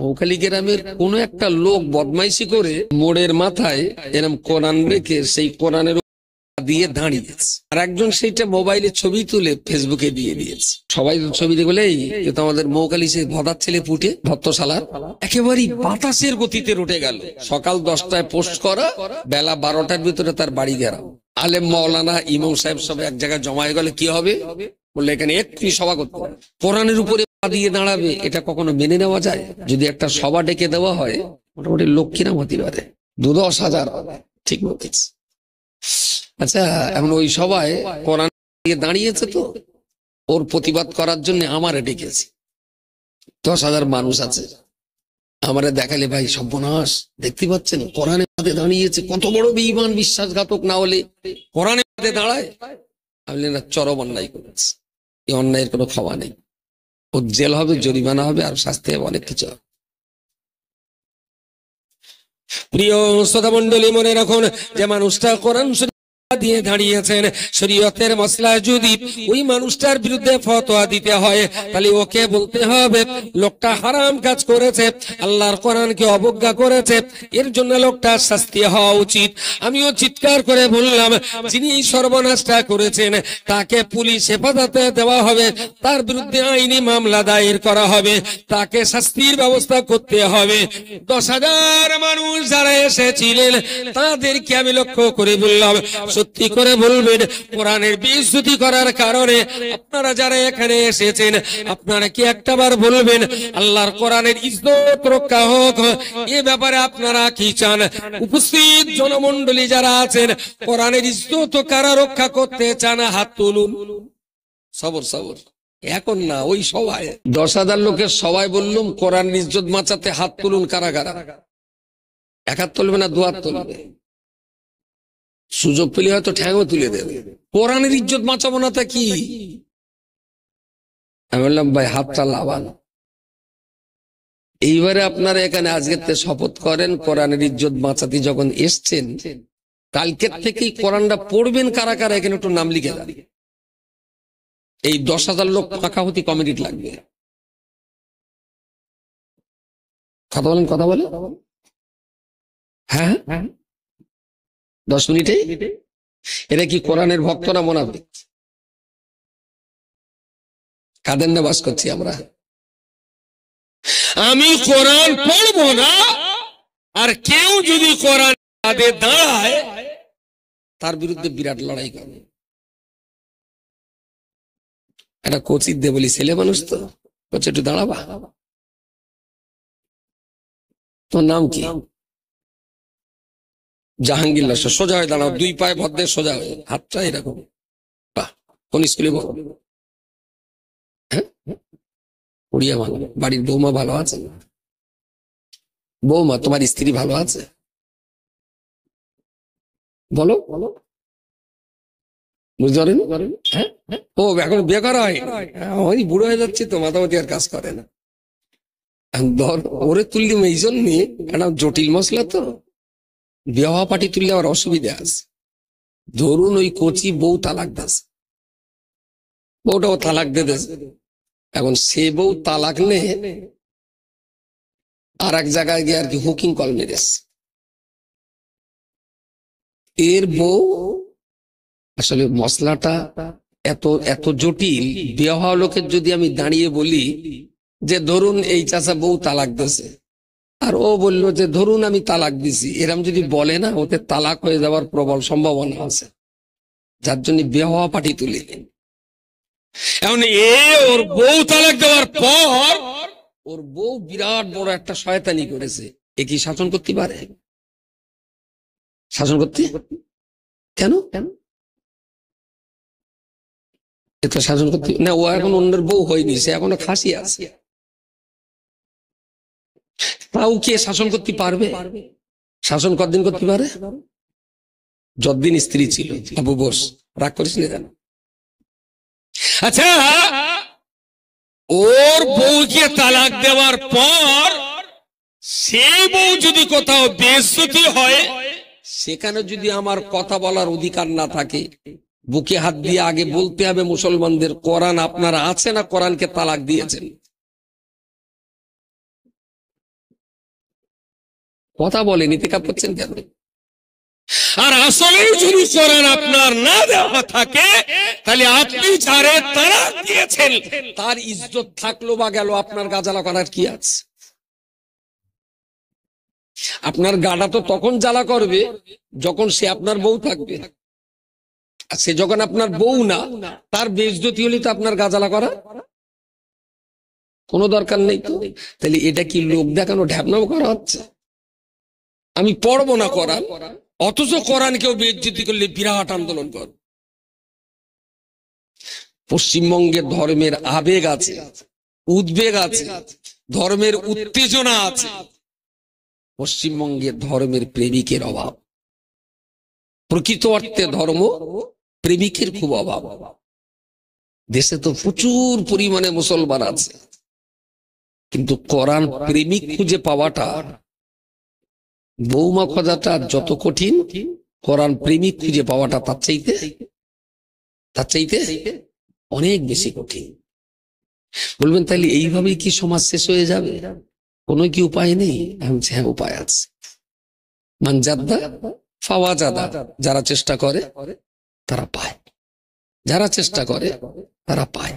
বৌখালি গ্রামের কোন একটা লোক বদমাইশি করে মোড়ের মাথায় এরম কোরআন রেখে সেই কোরআনের দিয়ে দাঁড়িয়েছে আর একজন সেইটা মোবাইলে ছবি তুলে ফেসবুকে দিয়ে দিয়েছে সবাই ছবি দেখলে আমাদের মৌকালি সেই ভদার ছেলে ফুটে ভত্তশালার একেবারেই বাতাসের গতিতে রুটে গেল সকাল দশটায় পোস্ট করা বেলা বারোটার ভিতরে তার বাড়ি গেলাম আলেম মৌলানা ইমাম সাহেব সব এক জায়গায় জমা হয়ে গেলে কি হবে বললে এখানে একটি সভা করতে কোরআনের উপরে দিয়ে দাঁড়াবে এটা কখনো মেনে নেওয়া যায় যদি একটা সভা ডেকে দেওয়া হয় মোটামুটি লোক কিনা হতে পারে দু দশ হাজার ঠিক মতো আচ্ছা এখন ওই সভায় কোরআন দিয়ে দাঁড়িয়েছে তো ওর প্রতিবাদ করার জন্য আমারে ডেকেছে দশ হাজার মানুষ আছে আমারে দেখালে ভাই সর্বনাশ দেখতে পাচ্ছেন কোরআনে মাঝে দাঁড়িয়েছে কত বড় বিমান বিশ্বাসঘাতক না হলে কোরআনে মাঝে দাঁড়ায় আমি না চরম অন্যায় করেছি এই অন্যায়ের কোনো ক্ষমা নেই ওর জেল হবে জরিমানা হবে আর শাস্তি হবে অনেক কিছু প্রিয় শ্রোতা মন্ডলী মনে রাখুন যে মানুষটা কোরআন দিয়ে দাঁড়িয়েছেন শরীয়তের মশলায় যদি ওই মানুষটার বিরুদ্ধে ফতোয়া দিতে হয় তাহলে ওকে বলতে হবে লোকটা হারাম কাজ করেছে আল্লাহর কোরআনকে অবজ্ঞা করেছে এর জন্য লোকটা শাস্তি হওয়া উচিত আমিও চিৎকার করে বললাম যিনি সর্বনাশটা করেছেন তাকে পুলিশ হেফাজতে দেওয়া হবে তার বিরুদ্ধে আইনি মামলা দায়ের করা হবে তাকে শাস্তির ব্যবস্থা করতে হবে দশ হাজার মানুষ যারা এসেছিলেন তাদেরকে আমি লক্ষ্য করে বললাম সত্যি করে বলবেন কোরআনের বিশুদ্ধি করার কারণে আপনারা যারা এখানে এসেছেন আপনারা কি একটাবার বলবেন আল্লাহর কোরআনের ইজ্জত রক্ষা হোক এ ব্যাপারে আপনারা কি চান উপস্থিত জনমন্ডলী যারা আছেন কোরআনের ইজ্জত কারা রক্ষা করতে চান হাত তুলুন সবর সবর এখন না ওই সবাই দশ হাজার লোকের সবাই বললুম কোরআন ইজ্জত মাচাতে হাত তুলুন কারা কারা এক তুলবে না দু হাত তুলবে সুযোগ পেলে হয়তো ঠ্যাংও তুলে দেবে কোরআনের ইজ্জত বাঁচাবো না তা কি আমি বললাম ভাই হাতটা লাভান এইবারে আপনারা এখানে আজকে শপথ করেন কোরআনের ইজ্জত বাঁচাতে যখন এসছেন কালকের থেকেই কোরআনটা পড়বেন কারা কারা এখানে একটু নাম লিখে দাঁড়িয়ে এই দশ হাজার লোক ফাঁকা হতে কমেডি লাগবে কথা বলেন কথা বলে হ্যাঁ হ্যাঁ দশ মিনিটে এটা কি কোরআনের ভক্ত না মোনাফিক কাদের না বাস করছি আমরা আমি কোরআন পড়বো না আর কেউ যদি কোরআন দাঁড়ায় তার বিরুদ্ধে বিরাট লড়াই করবে এটা কোচিত দে বলি ছেলে মানুষ তো একটু দাঁড়াবা তোর নাম কি জাহাঙ্গীর লাশা সোজা হয়ে দাঁড়াও দুই পায়ে ভদ্রে সোজা হয়ে হাতটা এরকম কোন স্কুলে বলো হ্যাঁ উড়িয়া ভালো বাড়ির বৌমা ভালো আছে বৌমা তোমার স্ত্রী ভালো আছে বলো বলো বুঝতে পারেন হ্যাঁ ও এখন বেকার হয় হ্যাঁ, ওই বুড়ো হয়ে যাচ্ছে তো মাতামাতি আর কাজ করে না ধর ওরে তুললি এই জন্যে জটিল মশলা তো বিবাহ পার্টি তুললে আমার অসুবিধা আছে ধরুন ওই কচি বউ তালাক দাসে বউটাও তালাক দিয়ে দেছে এখন সে বউ তালাক নে আর এক জায়গায় গিয়ে আর কি হুকিং কল মেরেছে এর বউ আসলে মশলাটা এত এত জটিল বিবাহ লোকের যদি আমি দাঁড়িয়ে বলি যে ধরুন এই চাষা বউ তালাক দিয়েছে আর ও বলল যে ধরুন আমি তালাক দিছি এরম যদি বলে না ওতে তালাক হয়ে যাওয়ার প্রবল সম্ভাবনা আছে যার জন্য বেহওয়া পাটি তুলে এখন এ ওর বউ তালাক দেওয়ার পর ওর বউ বিরাট বড় একটা শয়তানি করেছে এ কি শাসন করতে পারে শাসন করতে কেন কেন এটা শাসন করতে না ও এখন অন্যের বউ হয়নি সে এখনো খাসি আছে তাও কে শাসন করতে পারবে শাসন কতদিন করতে পারে যতদিন স্ত্রী ছিল আবু বোস রাগ করেছিল কেন আচ্ছা ওর বউকে তালাক দেওয়ার পর সে বউ যদি কোথাও বেসতি হয় সেখানে যদি আমার কথা বলার অধিকার না থাকে বুকে হাত দিয়ে আগে বলতে হবে মুসলমানদের কোরআন আপনারা আছে না কোরআনকে তালাক দিয়েছেন কথা নিতে কাপ করছেন কেন আর আসলে যদি কোরআন আপনার না দেওয়া থাকে তাহলে আপনি যারে তারা দিয়েছেন তার ইজ্জত থাকলো বা গেল আপনার গাজালা করার কি আছে আপনার গাড়া তো তখন জ্বালা করবে যখন সে আপনার বউ থাকবে আর সে যখন আপনার বউ না তার বেজদতি হলে তো আপনার গাজালা করা কোনো দরকার নেই তো তাহলে এটা কি লোক দেখানো ঢ্যাপনাও করা হচ্ছে আমি পড়বো না কোরআন অথচ কেউ বেজ্জিতি করলে বিরাট আন্দোলন কর পশ্চিমবঙ্গের ধর্মের আবেগ আছে উদ্বেগ আছে ধর্মের উত্তেজনা আছে পশ্চিমবঙ্গের ধর্মের প্রেমিকের অভাব প্রকৃত অর্থে ধর্ম প্রেমিকের খুব অভাব দেশে তো প্রচুর পরিমাণে মুসলমান আছে কিন্তু কোরআন প্রেমিক খুঁজে পাওয়াটা বৌমা খোঁজাটা যত কঠিন কোরআন প্রেমিক খুঁজে পাওয়াটা তার চাইতে তার চাইতে অনেক বেশি কঠিন বলবেন তাহলে এইভাবেই কি সমাজ শেষ হয়ে যাবে কোনো কি উপায় নেই হ্যাঁ উপায় আছে মানজাদা ফাওয়া যাদা যারা চেষ্টা করে তারা পায় যারা চেষ্টা করে তারা পায়